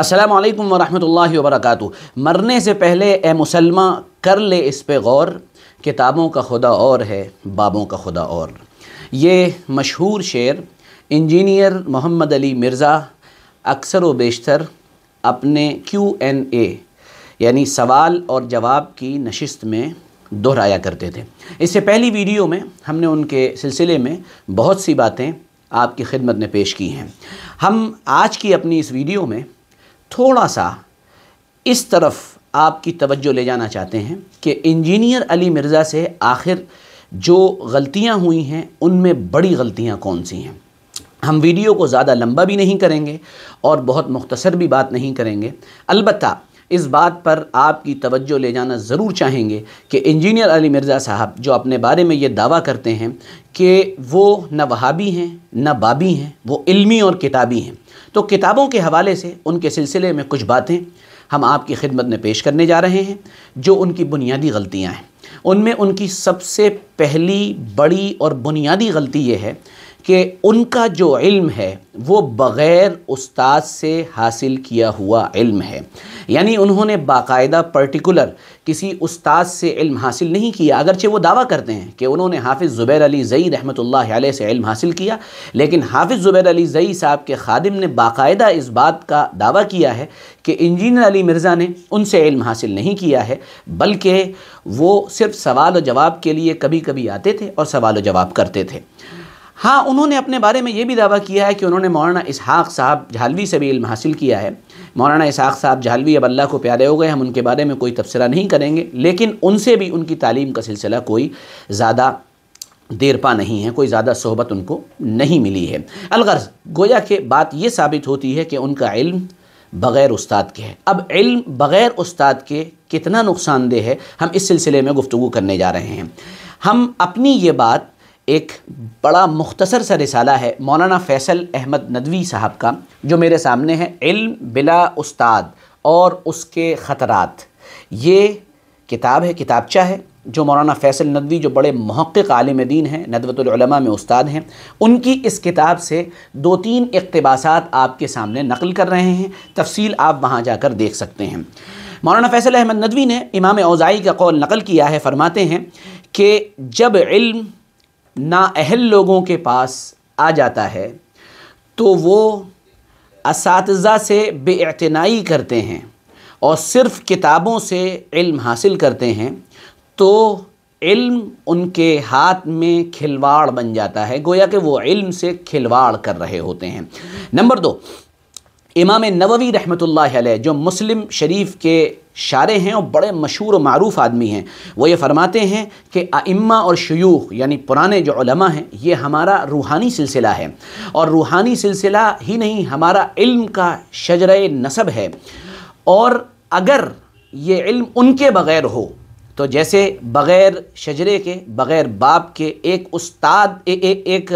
अस्सलाम वालेकुम वरक मरने से पहले ए मुसलमा कर ले इस पे गौर किताबों का खुदा और है बाबों का खुदा और ये मशहूर शेर इंजीनियर मोहम्मद अली मिर्ज़ा अक्सर व बेशतर अपने क्यू एन ए यानी सवाल और जवाब की नशस्त में दोहराया करते थे इससे पहली वीडियो में हमने उनके सिलसिले में बहुत सी बातें आपकी खिदमत में पेश की हैं हम आज की अपनी इस वीडियो में थोड़ा सा इस तरफ आपकी तवज्जो ले जाना चाहते हैं कि इंजीनियर अली मिर्ज़ा से आखिर जो गलतियां हुई हैं उनमें बड़ी गलतियां कौन सी हैं हम वीडियो को ज़्यादा लंबा भी नहीं करेंगे और बहुत मुख्तसर भी बात नहीं करेंगे अलबत्ता इस बात पर आपकी तवज्जो ले जाना ज़रूर चाहेंगे कि इंजीनियर अली मिर्ज़ा साहब जो अपने बारे में ये दावा करते हैं कि वो न वहाबी हैं न बाबी हैं वो इल्मी और किताबी हैं तो किताबों के हवाले से उनके सिलसिले में कुछ बातें हम आपकी खिदमत में पेश करने जा रहे हैं जो उनकी बुनियादी गलतियाँ हैं उनमें उनकी सबसे पहली बड़ी और बुनियादी गलती ये है कि उनका जो इल्म है वो बग़ैर उस्ताद से हासिल किया हुआ इल्म है यानी उन्होंने बाकायदा पर्टिकुलर किसी उस्ताद से इल्म हासिल नहीं किया अगरचे वो दावा करते हैं कि उन्होंने हाफिज़ ज़ुबैर अली ज़ई रहमत आल से इल्म हासिल किया लेकिन हाफिज़ ज़ुबैर अली ज़ई साहब के खादिम ने बाकायदा इस बात का दावा किया है कि इंजीनियर अली मिर्ज़ा ने उनसे इल्म हासिल नहीं किया है बल्कि वो सिर्फ सवाल व जवाब के लिए कभी कभी आते थे और सवाल व जवाब करते थे हाँ उन्होंने अपने बारे में ये भी दावा किया है कि उन्होंने मौलाना इसहाक़ साहब झालवी से भी इल्म हासिल किया है मौलाना इसहाक़ साहब झालवी अब अल्लाह को प्यारे हो गए हम उनके बारे में कोई तबसरा नहीं करेंगे लेकिन उनसे भी उनकी तालीम का सिलसिला कोई ज़्यादा देरपा नहीं है कोई ज़्यादा सोहबत उनको नहीं मिली है अलगर्ज़ गोया के बात ये साबित होती है कि उनका इल्म बग़ैर उस्ताद के है अब इल्म बग़ैर उस्ताद के कितना नुकसानदेह है हम इस सिलसिले में गुफ्तु करने जा रहे हैं हम अपनी ये बात एक बड़ा मुख्तसर सा रिसाला है मौलाना फैसल अहमद नदवी साहब का जो मेरे सामने है इल्म बिला उस्ताद और उसके ख़तरात ये किताब है किताबचा है जो मौलाना फैसल नदवी जो बड़े महक़ आलम दीन हैं नदवतमा में उस्ताद हैं उनकी इस किताब से दो तीन इकतबास आपके सामने नकल कर रहे हैं तफसील आप वहाँ जाकर देख सकते हैं मौलाना फैसल अहमद नदवी ने इमाम अवज़ाई का कौल नकल किया है फरमाते हैं कि जब इल्म नाअहल लोगों के पास आ जाता है तो वो इस से बेअतनाई करते हैं और सिर्फ़ किताबों से इल्म हासिल करते हैं तो इल्म उनके हाथ में खिलवाड़ बन जाता है गोया कि वो इल्म से खिलवाड़ कर रहे होते हैं नंबर दो इमाम नववी रहमत जो मुस्लिम शरीफ के शारे हैं और बड़े मशहूर और मरूफ आदमी हैं वो ये फरमाते हैं कि आइम्मा और शयूख यानी पुराने जो उलमा हैं ये हमारा रूहानी सिलसिला है और रूहानी सिलसिला ही नहीं हमारा इल्म का शजर नसब है और अगर ये इल्म उनके बग़ैर हो तो जैसे बग़ैर शजरे के बग़ैर बाप के एक उस्ताद ए, ए, एक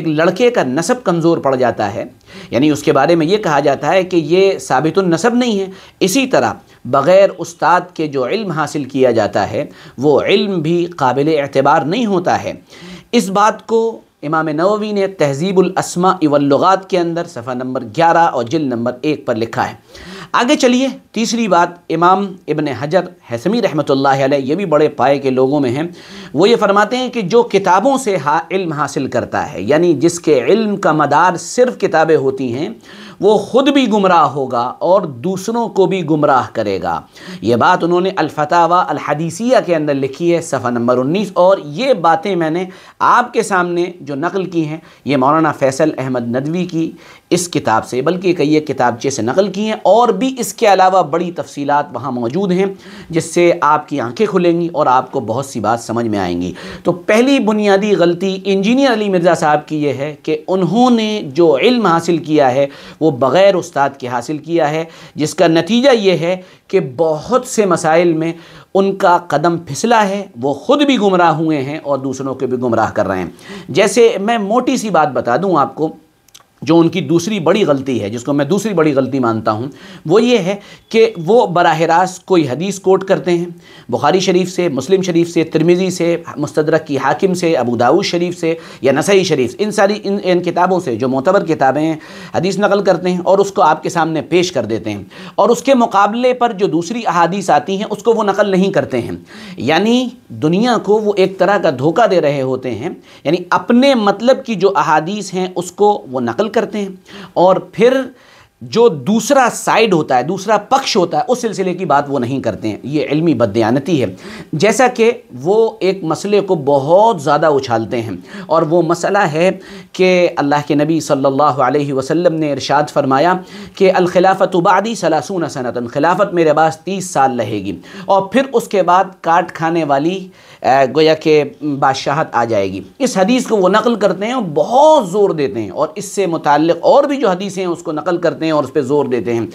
एक लड़के का नसब कमज़ोर पड़ जाता है यानी उसके बारे में ये कहा जाता है कि ये साबित नसब नहीं है इसी तरह बग़ैर उस्ताद के जो इल्म हासिल किया जाता है वो इल्म भी काबिल एतबार नहीं होता है इस बात को इमाम नववी ने तहजीबुलस्मा इवलुगात के अंदर सफ़ा नंबर ग्यारह और जल नंबर एक पर लिखा है आगे चलिए तीसरी बात इमाम इबन हजर हसमी रहमत ये भी बड़े पाए के लोगों में हैं वो ये फरमाते हैं कि जो किताबों से हा इल्म हासिल करता है यानी जिसके इल्म का मदार सिर्फ किताबें होती हैं वो ख़ुद भी गुमराह होगा और दूसरों को भी गुमराह करेगा ये बात उन्होंने अलफतावा अलहदीसिया के अंदर लिखी है सफ़ा नंबर उन्नीस और ये बातें मैंने आपके सामने जो नकल की हैं ये मौलाना फ़ैसल अहमद नदवी की इस किताब से बल्कि कई किताबचे से नकल की हैं और भी इसके अलावा बड़ी तफसीलात वहाँ मौजूद हैं जिससे आपकी आंखें खुलेंगी और आपको बहुत सी बात समझ में आएंगी तो पहली बुनियादी गलती इंजीनियर अली मिर्ज़ा साहब की यह है कि उन्होंने जो इल्म हासिल किया है वो बग़ैर उस्ताद के हासिल किया है जिसका नतीजा ये है कि बहुत से मसाइल में उनका कदम फिसला है वो ख़ुद भी गुमराह हुए हैं और दूसरों के भी गुमराह कर रहे हैं जैसे मैं मोटी सी बात बता दूं आपको जो उनकी दूसरी बड़ी गलती है जिसको मैं दूसरी बड़ी गलती मानता हूँ वो ये है कि वो बरह रास्त कोई हदीस कोट करते हैं बुखारी शरीफ से मुस्लिम शरीफ से तिरमिज़ी से मुस्तरक की हाकिम से अबू दाऊद शरीफ से या नसई शरीफ इन सारी इन इन किताबों से जो मोतबर किताबें हैं हदीस नकल करते हैं और उसको आपके सामने पेश कर देते हैं और उसके मुकाबले पर जो दूसरी अहादीस आती हैं उसको वो नकल नहीं करते हैं यानी दुनिया को वो एक तरह का धोखा दे रहे होते हैं यानी अपने मतलब की जो अहादीस हैं उसको वो नकल करते हैं और फिर जो दूसरा साइड होता है दूसरा पक्ष होता है उस सिलसिले की बात वो नहीं करते हैं ये इलमी बदयानती है जैसा कि वो एक मसले को बहुत ज़्यादा उछालते हैं और वो मसला है कि अल्लाह के नबी सल्लल्लाहु अलैहि वसल्लम ने इरशाद फरमाया कि अलखिलाफत उबादी सलासून सनतन खिलाफत मेरे पास तीस साल रहेगी और फिर उसके बाद काट खाने वाली गोया के बादशाहत आ जाएगी इस हदीस को वो नकल करते हैं और बहुत ज़ोर देते हैं और इससे मुतल और भी जो हदीसें हैं उसको नकल करते हैं और उस पर ज़ोर देते हैं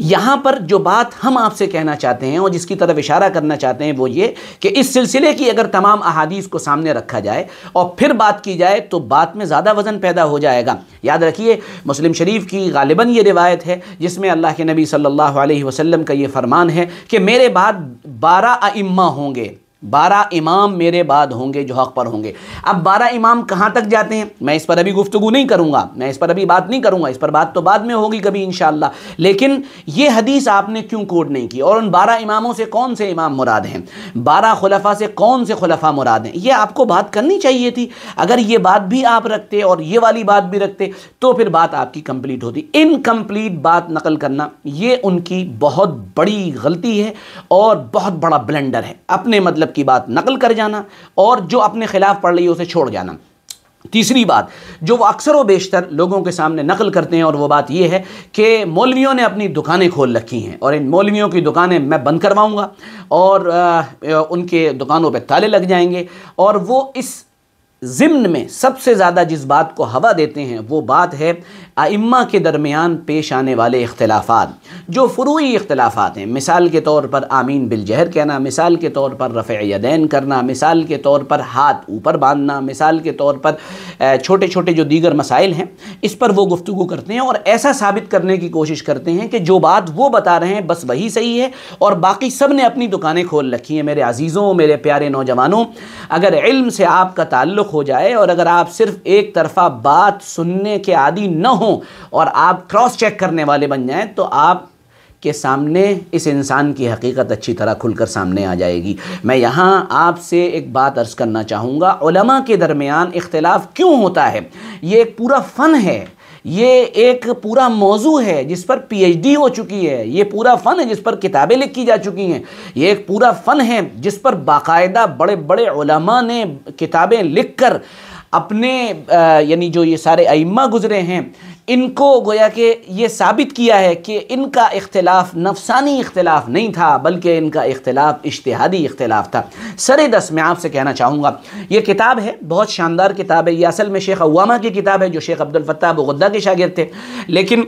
यहाँ पर जो बात हम आपसे कहना चाहते हैं और जिसकी तरफ इशारा करना चाहते हैं वो ये कि इस सिलसिले की अगर तमाम अहादीस को सामने रखा जाए और फिर बात की जाए तो बात में ज़्यादा वज़न पैदा हो जाएगा याद रखिए मुस्लिम शरीफ की गालिबा ये रिवायत है जिसमें अल्लाह के नबी सल्ला अलैहि का ये फ़रमान है कि मेरे बाद बारह अम्मा होंगे बारह इमाम मेरे बाद होंगे जो हक़ पर होंगे अब बारह इमाम कहाँ तक जाते हैं मैं इस पर अभी गुफ्तु नहीं करूँगा मैं इस पर अभी बात नहीं करूँगा इस पर बात तो बाद में होगी कभी इन लेकिन ये हदीस आपने क्यों कोड नहीं की और उन बारह इमामों से कौन से इमाम मुराद हैं बारह खलफा से कौन से खलफा मुराद हैं ये आपको बात करनी चाहिए थी अगर ये बात भी आप रखते और ये वाली बात भी रखते तो फिर बात आपकी कंप्लीट होती इनकम्प्लीट बात नकल करना ये उनकी बहुत बड़ी गलती है और बहुत बड़ा ब्लेंडर है अपने मतलब गलत की बात नकल कर जाना और जो अपने खिलाफ पढ़ रही है उसे छोड़ जाना तीसरी बात जो वो अक्सर व बेशतर लोगों के सामने नकल करते हैं और वो बात ये है कि मौलवियों ने अपनी दुकानें खोल रखी हैं और इन मौलवियों की दुकानें मैं बंद करवाऊंगा और आ, उनके दुकानों पे ताले लग जाएंगे और वो इस ज़िम्न में सबसे ज़्यादा जिस बात को हवा देते हैं वो बात है आइम्मा के दरमियान पेश आने वाले इख्तलाफात जो फ़रूई इख्तलाफात हैं मिसाल के तौर पर आमीन बिलजहर कहना मिसाल के तौर पर रफ़ यदैन करना मिसाल के तौर पर हाथ ऊपर बांधना मिसाल के तौर पर छोटे छोटे जो दीगर मसाइल हैं इस पर वो गुफ्तु करते हैं और ऐसा साबित करने की कोशिश करते हैं कि जो बात वो बता रहे हैं बस वही सही है और बाकी सब ने अपनी दुकानें खोल रखी हैं मेरे अजीज़ों मेरे प्यारे नौजवानों अगर इल्म से आपका ताल्लुक़ हो जाए और अगर आप सिर्फ़ एक तरफ़ा बात सुनने के आदि न हो हों और आप क्रॉस चेक करने वाले बन जाएँ तो आप के सामने इस इंसान की हकीकत अच्छी तरह खुलकर सामने आ जाएगी मैं यहाँ आपसे एक बात अर्ज़ करना चाहूँगा उलमा के दरमियान इख्तलाफ क्यों होता है ये एक पूरा फ़न है ये एक पूरा मौजू है जिस पर पीएचडी हो चुकी है ये पूरा फ़न है जिस पर किताबें लिखी जा चुकी हैं ये एक पूरा फ़न है जिस पर बाकायदा बड़े बड़े उलमा ने किताबें लिख अपने यानी जो ये सारे अइमा गुज़रे हैं इनको गोया कि ये साबित किया है कि इनका इख्तलाफ नफसानी इख्तलाफ नहीं था बल्कि इनका इख्तलाफ इश्तहादी इख्तलाफ था सर दस मैं आपसे कहना चाहूँगा ये किताब है बहुत शानदार किताब है ये असल में शेख अवामा की किताब है जो शेख अब्दुलफ़त्ता बगद्दा के शागिर थे लेकिन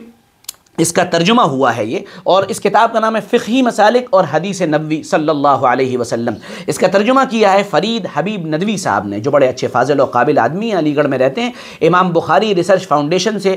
इसका तर्जुमा हुआ है ये और इस किताब का नाम है फ़िकी मसालिक और हदीस नबी सल्लल्लाहु अलैहि वसल्लम इसका तर्जुमा किया है फ़रीद हबीब नदवी साहब ने जो बड़े अच्छे फाजिल और काबिल आदमी अलीगढ़ में रहते हैं इमाम बुखारी रिसर्च फाउंडेशन से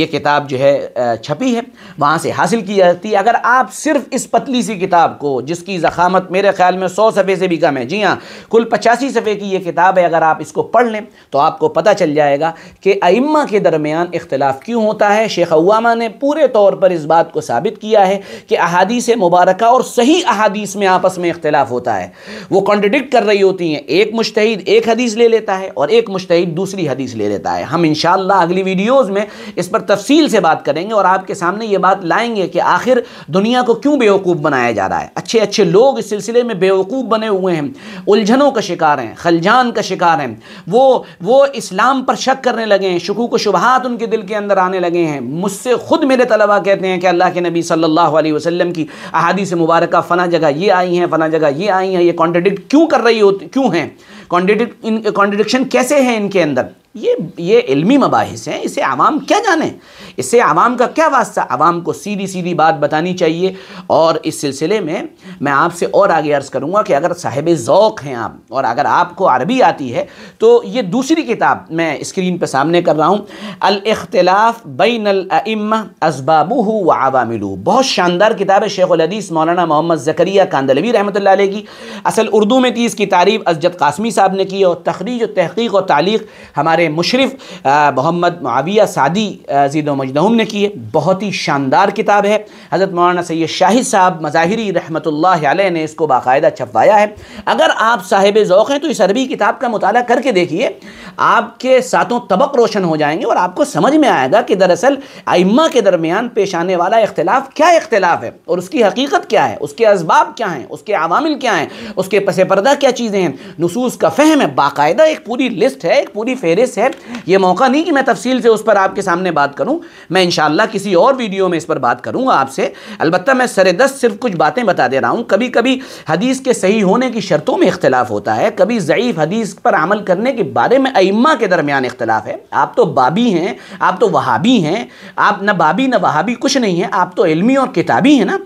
ये किताब जो है छपी है वहाँ से हासिल की जाती है अगर आप सिर्फ इस पतली सी किताब को जिसकी ज़खामत मेरे ख्याल में सौ सफ़े से भी कम है जी हाँ कुल पचासी सफ़े की ये किताब है अगर आप इसको पढ़ लें तो आपको पता चल जाएगा कि अइम्मा के दरमियान इख्तलाफ क्यों होता है शेख अवामा ने पूरे खुले तौर पर इस बात को साबित किया है कि अहादीस मुबारक और सही अहादीस में आपस में इख्तलाफ होता है वो कॉन्ट्रडिक्ट कर रही होती हैं एक मुश्तद एक हदीस ले लेता है और एक मुश्तद दूसरी हदीस ले लेता है हम इन अगली वीडियोज़ में इस पर तफसील से बात करेंगे और आपके सामने ये बात लाएंगे कि आखिर दुनिया को क्यों बेवकूफ़ बनाया जा रहा है अच्छे अच्छे लोग इस सिलसिले में बेवकूफ़ बने हुए हैं उलझनों का शिकार हैं खलजान का शिकार हैं वो वो इस्लाम पर शक करने लगे हैं शकूक शुबहत उनके दिल के अंदर आने लगे हैं मुझसे खुद मेरे तलबा कहते हैं कि अल्लाह के नबी सल्लल्लाहु अलैहि वसल्लम की अहादी से मुबारक फ़ना जगह ये आई हैं फ़ना जगह ये आई हैं ये कॉन्ट्रडिक्ट क्यों कर रही होती क्यों हैं कॉन्ट्रडिक्शन कैसे हैं इनके अंदर ये ये इलमी मबाहिस हैं इसे आवाम क्या जाने इससे आवाम का क्या वास्ता आवाम को सीधी सीधी बात बतानी चाहिए और इस सिलसिले में मैं आपसे और आगे अर्ज़ करूँगा कि अगर साहिब ज़ौक़ हैं आप और अगर आपको अरबी आती है तो ये दूसरी किताब मैं स्क्रीन पर सामने कर रहा हूँ अलख्तलाफ़ बैन अम्मा इसबाबू व आवामिलू बहुत शानदार किताब है शेख हदीस मौलाना मोहम्मद ज़करिया कांदलवी रहमत की असल उर्दू में थी इसकी तारीफ़ अजद कासमी साहब ने की और तखरीज और तहकीक और तालीक हमारे मुशरफ मोहम्मद माविया सादी जीद मजदूम ने की है बहुत ही शानदार किताब है हज़रत मौलाना सैद शाहिद साहब मज़ाहरी रहमत ने इसको बाकायदा छपवाया है अगर आप साहिब ओक़ हैं तो इस अरबी किताब का मुताल करके देखिए आपके सातों तबक रोशन हो जाएंगे और आपको समझ में आएगा कि दरअसल आइम्मा के दरमियान पेश आने वाला इख्तलाफ क्या इख्तलाफ है और उसकी हकीकत क्या है उसके इसबाब क्या हैं उसके अवामिल क्या हैं उसके पसपर्दा पर्दा क्या चीज़ें हैं नसूस का उसका फहम है बाकायदा एक पूरी लिस्ट है एक पूरी फहरिस्त है यह मौका नहीं कि मैं तफसील से उस पर आपके सामने बात करूँ मैं इन किसी और वीडियो में इस पर बात करूँगा आपसे अलबत्त मैं सर दस सिर्फ कुछ बातें बता दे रहा हूँ कभी कभी हदीस के सही होने की शर्तों में इख्तलाफ होता है कभी ज़यीफ़ हदीस पर अमल करने के बारे में अम्मा के दरमियान इख्तलाफ है आप तो बाबी हैं आप तो वहाबी हैं आप न बाबी न वहाबी कुछ नहीं है आप तो इलमी और किताबी हैं ना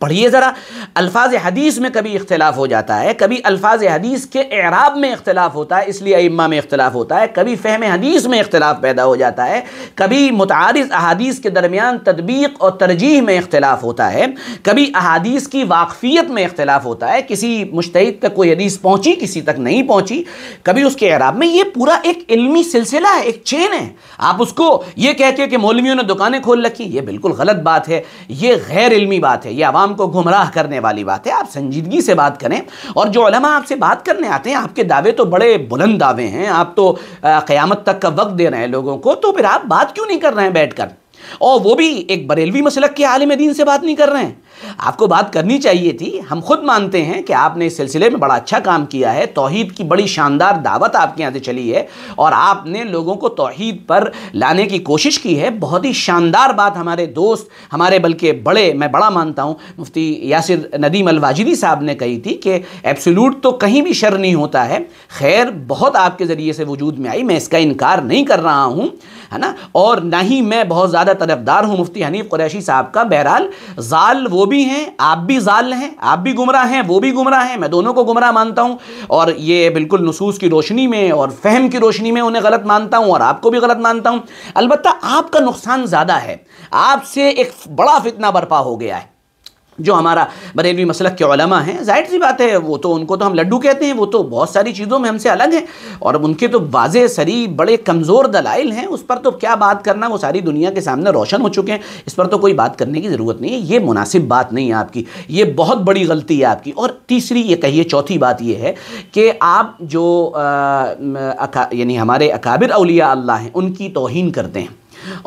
पढ़िए ज़रा अल्फाज हदीस में कभी इख्तलाफ हो जाता है कभी अल्फाज हदीस के एराब में इख्तलाफ होता है इसलिए इमा में इख्तलाफ होता है कभी फ़हम हदीस में इख्तलाफ पैदा हो जाता है कभी मुतारज़ अहादीस के दरमियान तदबीक और तरजीह में इख्तलाफ होता है कभी अहादीस की वाकफ़ियत में इख्तलाफ होता है किसी मुश्तद तक कोई हदीस पहुँची किसी तक नहीं पहुँची कभी उसके एराब में ये पूरा एक इलमी सिलसिला है एक चेन है आप उसको ये कह के कि मौलवियों ने दुकानें खोल रखी ये बिल्कुल गलत बात है ये गैर इलमी बात है ये आवाम आवाम को गुमराह करने वाली बात है आप संजीदगी से बात करें और जो जोमा आपसे बात करने आते हैं आपके दावे तो बड़े बुलंद दावे हैं आप तो क़यामत तक का वक्त दे रहे हैं लोगों को तो फिर आप बात क्यों नहीं कर रहे हैं बैठ और वो भी एक बरेलवी मसलक के आलिम दीन से बात नहीं कर रहे हैं आपको बात करनी चाहिए थी हम खुद मानते हैं कि आपने इस सिलसिले में बड़ा अच्छा काम किया है तोहहीद की बड़ी शानदार दावत आपके यहाँ से चली है और आपने लोगों को तोहहीद पर लाने की कोशिश की है बहुत ही शानदार बात हमारे दोस्त हमारे बल्कि बड़े मैं बड़ा मानता हूँ मुफ्ती यासिर नदीम अलवाजिदी साहब ने कही थी कि एब्सोलूट तो कहीं भी शर नहीं होता है खैर बहुत आपके ज़रिए से वजूद में आई मैं इसका इनकार नहीं कर रहा हूँ है ना और ना ही मैं बहुत ज़्यादा तरफदार हूँ मुफ्ती हनीफ कुरैशी साहब का बहरहाल जाल वो भी हैं आप भी जाल हैं आप भी गुमराह हैं वो भी गुमराह हैं मैं दोनों को गुमराह मानता हूं और ये बिल्कुल नसूस की रोशनी में और फहम की रोशनी में उन्हें गलत मानता हूं और आपको भी गलत मानता हूं अलबत्त आपका नुकसान ज़्यादा है आपसे एक बड़ा फितना बर्पा हो गया है जो हमारा बरेलवी मसलक के ओलमा हैं जाहिर सी बात है वो तो उनको तो हम लड्डू कहते हैं वो तो बहुत सारी चीज़ों में हमसे अलग हैं और उनके तो वाज सरी बड़े कमज़ोर दलाइल हैं उस पर तो क्या बात करना वो सारी दुनिया के सामने रोशन हो चुके हैं इस पर तो कोई बात करने की ज़रूरत नहीं है ये मुनासिब बात नहीं है आपकी ये बहुत बड़ी गलती है आपकी और तीसरी ये कहिए चौथी बात यह है कि आप जो यानी हमारे अकाबिर अलिया अल्लाह हैं उनकी तोहन करते हैं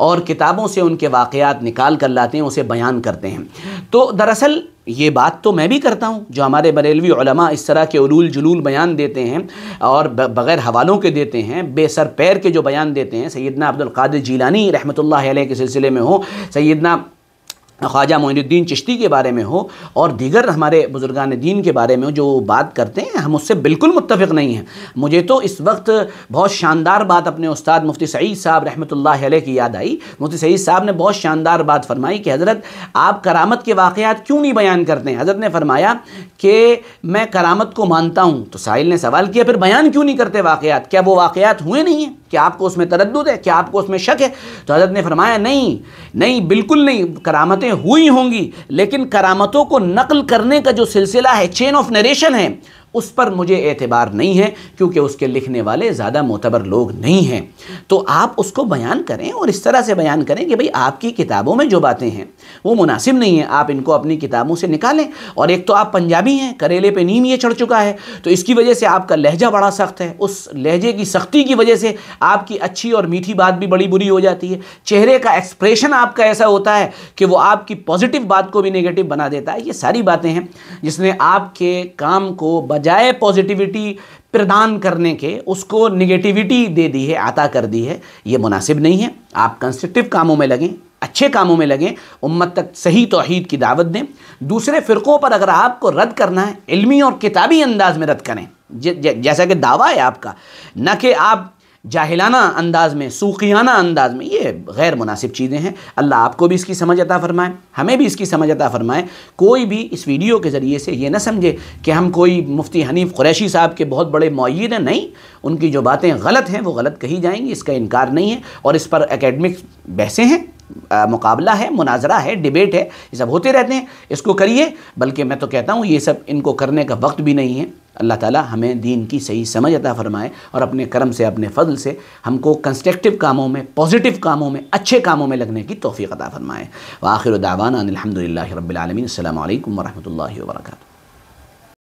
और किताबों से उनके वाक़ात निकाल कर लाते हैं उसे बयान करते हैं तो दरअसल ये बात तो मैं भी करता हूँ जो हमारे बरेलवी इस तरह के उलूल जुलूल बयान देते हैं और बग़ैर हवालों के देते हैं बेसर पैर के जो बयान देते हैं सैदना अब्दुल्क जीलानी रहमत के सिलसिले में हो सैदना ख्वाजा मोइनुद्दीन चिश्ती के बारे में हो और दीगर हमारे बुज़ुर्गान दीन के बारे में हो जो बात करते हैं हम उससे बिल्कुल मुतफ़ नहीं हैं मुझे तो इस वक्त बहुत शानदार बात अपने उस्ताद मुफ्ती सईद साहब रहमत ला की याद आई मुफ्ती सईद साहब ने बहुत शानदार बात फरमाई कि हज़रत आप करामत के वाक़ात क्यों नहीं बयान करते हैं हज़रत ने फरमाया कि मैं करामत को मानता हूँ तो साहिल ने सवाल किया फिर बयान क्यों नहीं करते वाक़ात क्या वो वाक़ात हुए नहीं हैं क्या आपको उसमें तरद है क्या आपको उसमें शक है तो हज़रत ने फरमाया नहीं नहीं बिल्कुल नहीं करामतें हुई होंगी लेकिन करामतों को नकल करने का जो सिलसिला है चेन ऑफ नरेशन है उस पर मुझे एतबार नहीं है क्योंकि उसके लिखने वाले ज़्यादा मोतबर लोग नहीं हैं तो आप उसको बयान करें और इस तरह से बयान करें कि भाई आपकी किताबों में जो बातें हैं वो मुनासिब नहीं हैं आप इनको अपनी किताबों से निकालें और एक तो आप पंजाबी हैं करेले पे नीम ये चढ़ चुका है तो इसकी वजह से आपका लहजा बड़ा सख्त है उस लहजे की सख्ती की वजह से आपकी अच्छी और मीठी बात भी बड़ी बुरी हो जाती है चेहरे का एक्सप्रेशन आपका ऐसा होता है कि वो आपकी पॉजिटिव बात को भी नेगेटिव बना देता है ये सारी बातें हैं जिसने आपके काम को बजाय पॉजिटिविटी प्रदान करने के उसको निगेटिविटी दे दी है आता कर दी है ये मुनासिब नहीं है आप कंस्ट्रक्टिव कामों में लगें अच्छे कामों में लगें उम्मत तक सही तोहद की दावत दें दूसरे फ़िरक़ों पर अगर आपको रद्द करना है इलमी और किताबी अंदाज में रद्द करें जैसा कि दावा है आपका न कि आप जाहिलाना अंदाज में सूखियाना अंदाज में ये गैर मुनासिब चीज़ें हैं अल्लाह आपको भी इसकी समझ अता फ़रमाएँ हमें भी इसकी समझ अता फरमाएं कोई भी इस वीडियो के ज़रिए से ये ना समझे कि हम कोई मुफ्ती हनीफ कुरैशी साहब के बहुत बड़े मुद हैं नहीं उनकी जो बातें गलत हैं वो गलत कही जाएंगी इसका इनकार नहीं है और इस पर अकेडमिक बहसें हैं मुकाबला है मुनाजरा है डिबेट है ये सब होते रहते हैं इसको करिए बल्कि मैं तो कहता हूँ ये सब इनको करने का वक्त भी नहीं है अल्लाह ताला हमें दीन की सही समझ अता फ़रमाए और अपने कर्म से अपने फ़जल से हमको कंस्ट्रक्टिव कामों में पॉजिटिव कामों में अच्छे कामों में लगने की तोफ़ी अता फ़रमाए व आखिर दावाना अलहमदिल्ला रबालमीन अल्लाम वरहमल वर्का